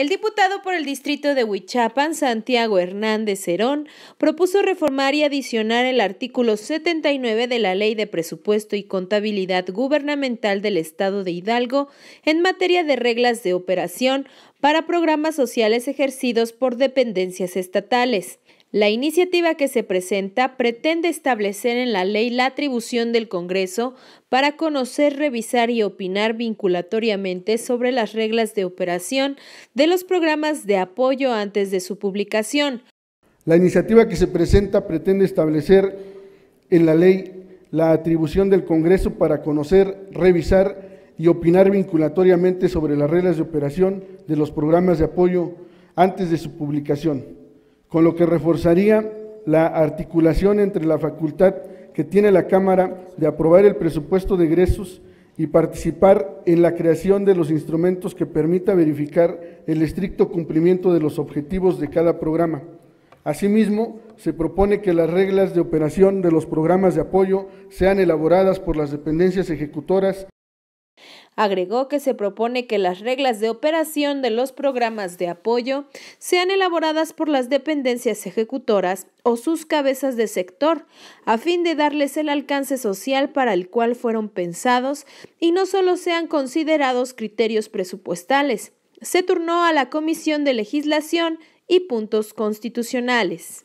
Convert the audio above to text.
El diputado por el distrito de Huichapan, Santiago Hernández Cerón, propuso reformar y adicionar el artículo 79 de la Ley de Presupuesto y Contabilidad Gubernamental del Estado de Hidalgo en materia de reglas de operación para programas sociales ejercidos por dependencias estatales. La iniciativa que se presenta pretende establecer en la ley la atribución del Congreso para conocer, revisar y opinar vinculatoriamente sobre las reglas de operación de los programas de apoyo antes de su publicación. La iniciativa que se presenta pretende establecer en la ley la atribución del Congreso para conocer, revisar y opinar vinculatoriamente sobre las reglas de operación de los programas de apoyo antes de su publicación con lo que reforzaría la articulación entre la facultad que tiene la Cámara de aprobar el presupuesto de egresos y participar en la creación de los instrumentos que permita verificar el estricto cumplimiento de los objetivos de cada programa. Asimismo, se propone que las reglas de operación de los programas de apoyo sean elaboradas por las dependencias ejecutoras Agregó que se propone que las reglas de operación de los programas de apoyo sean elaboradas por las dependencias ejecutoras o sus cabezas de sector, a fin de darles el alcance social para el cual fueron pensados y no solo sean considerados criterios presupuestales. Se turnó a la Comisión de Legislación y Puntos Constitucionales.